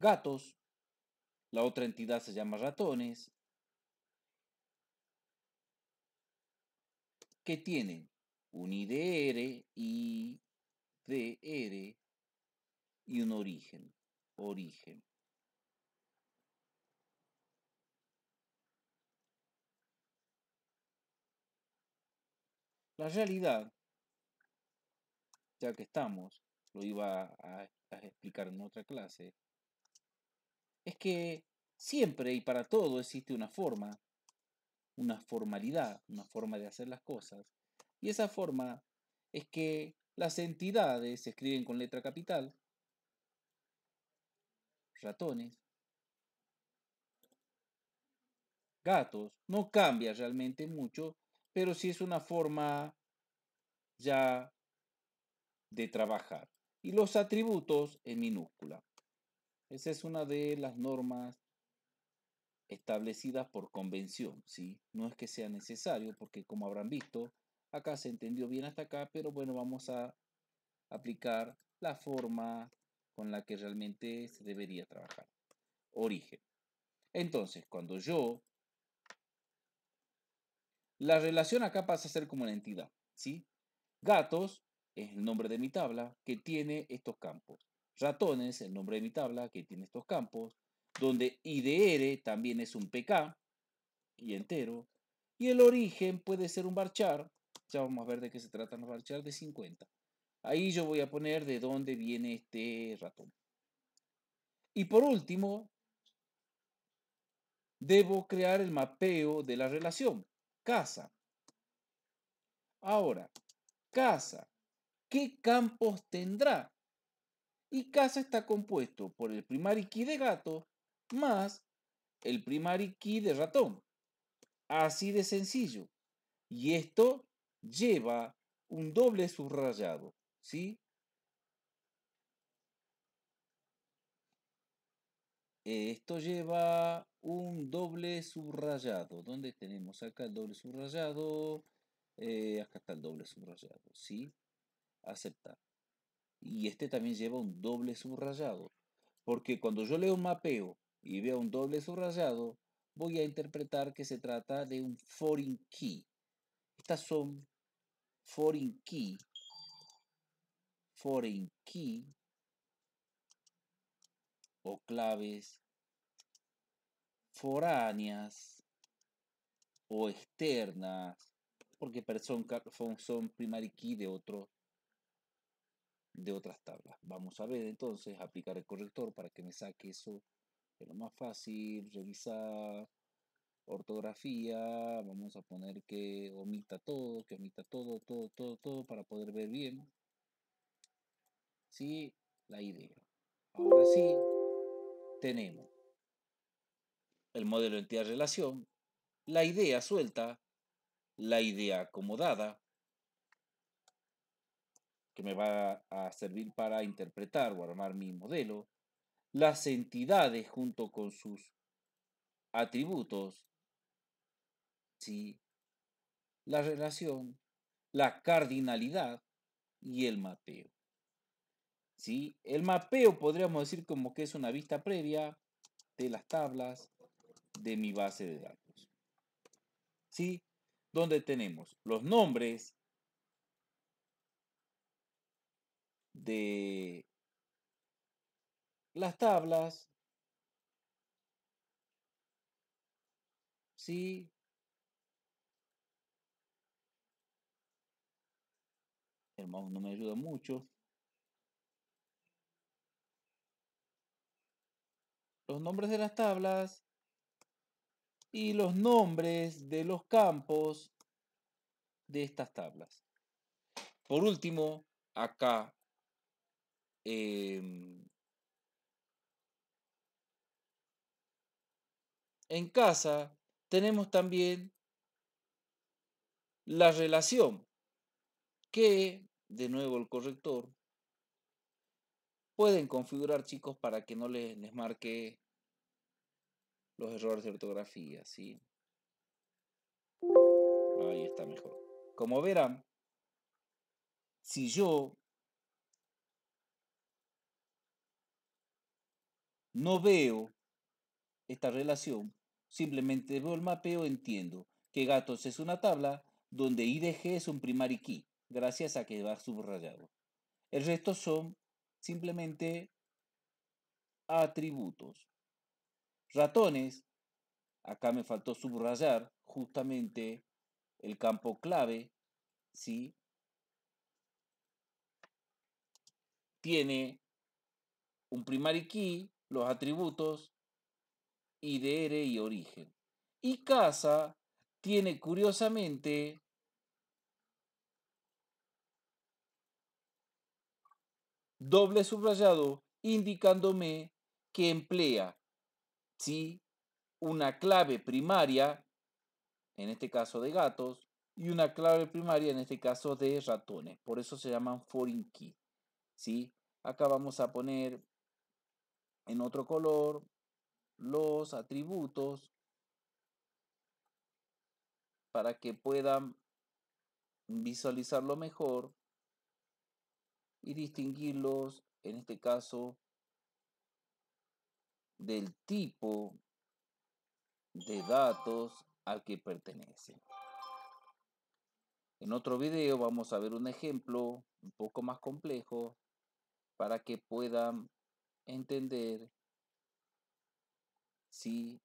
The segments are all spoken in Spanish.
Gatos, la otra entidad se llama ratones, que tienen un IDR, R y un origen, origen. La realidad, ya que estamos, lo iba a en otra clase, es que siempre y para todo existe una forma, una formalidad, una forma de hacer las cosas, y esa forma es que las entidades se escriben con letra capital, ratones, gatos, no cambia realmente mucho, pero sí es una forma ya de trabajar y los atributos en minúscula. Esa es una de las normas establecidas por convención, ¿sí? No es que sea necesario, porque como habrán visto, acá se entendió bien hasta acá, pero bueno, vamos a aplicar la forma con la que realmente se debería trabajar. Origen. Entonces, cuando yo... La relación acá pasa a ser como una entidad, ¿sí? Gatos es el nombre de mi tabla que tiene estos campos. Ratones, el nombre de mi tabla que tiene estos campos, donde IDR también es un PK y entero. Y el origen puede ser un barchar. Ya vamos a ver de qué se trata los barchar de 50. Ahí yo voy a poner de dónde viene este ratón. Y por último, debo crear el mapeo de la relación. Casa. Ahora, casa qué campos tendrá. Y casa está compuesto por el primary key de gato más el primary key de ratón. Así de sencillo. Y esto lleva un doble subrayado, ¿sí? Esto lleva un doble subrayado. ¿Dónde tenemos acá el doble subrayado? Eh, acá está el doble subrayado, ¿sí? aceptar. Y este también lleva un doble subrayado, porque cuando yo leo un mapeo y veo un doble subrayado, voy a interpretar que se trata de un foreign key. Estas son foreign key, foreign key o claves foráneas o externas, porque son, son primary key de otro de otras tablas. Vamos a ver entonces, aplicar el corrector para que me saque eso de lo más fácil, revisar, ortografía, vamos a poner que omita todo, que omita todo, todo, todo, todo, para poder ver bien, ¿sí? La idea. Ahora sí, tenemos el modelo entidad-relación, la idea suelta, la idea acomodada, que me va a servir para interpretar o armar mi modelo, las entidades junto con sus atributos, ¿sí? la relación, la cardinalidad y el mapeo. ¿sí? El mapeo podríamos decir como que es una vista previa de las tablas de mi base de datos. ¿sí? Donde tenemos los nombres, de las tablas, ¿sí? hermano, no me ayuda mucho. Los nombres de las tablas y los nombres de los campos de estas tablas. Por último, acá Em, en casa tenemos también la relación que, de nuevo el corrector, pueden configurar chicos para que no les, marque los errores de ortografía, ¿sí? Ahí está mejor. Como verán, si yo no veo esta relación, simplemente veo el mapeo, entiendo que gatos es una tabla donde IDG es un primary key, gracias a que va subrayado. El resto son simplemente atributos. Ratones, acá me faltó subrayar justamente el campo clave, ¿sí? Tiene un primary key los atributos IDR y origen. Y casa tiene curiosamente doble subrayado indicándome que emplea una clave primaria, en este caso de gatos, y una clave primaria, en este caso de ratones. Por eso se llaman foreign key. ¿sí? Acá vamos a poner en otro color los atributos para que puedan visualizarlo mejor y distinguirlos, en este caso, del tipo de datos al que pertenecen. En otro video vamos a ver un ejemplo un poco más complejo para que puedan entender si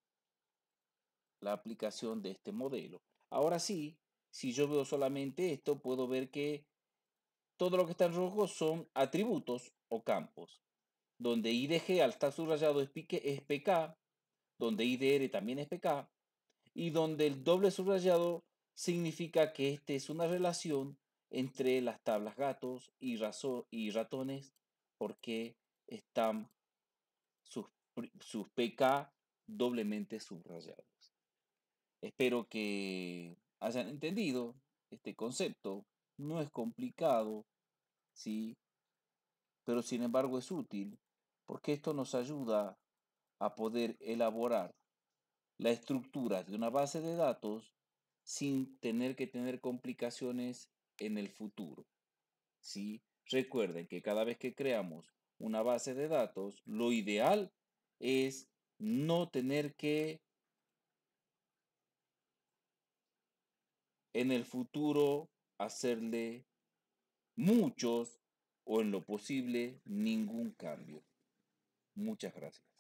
la aplicación de este modelo. Ahora sí, si yo veo solamente esto, puedo ver que todo lo que está en rojo son atributos o campos. Donde IDG al estar subrayado es, PK, donde IDR también es PK, y donde el doble subrayado significa que esta es una relación entre las tablas gatos y, y ratones, porque están sus, PK doblemente subrayados. Espero que hayan entendido este concepto. No es complicado, ¿sí? pero sin embargo es útil porque esto nos ayuda a poder elaborar la estructura de una base de datos sin tener que tener complicaciones en el futuro. ¿sí? Recuerden que cada vez que creamos una base de datos, lo ideal es no tener que en el futuro hacerle muchos o en lo posible ningún cambio. Muchas gracias.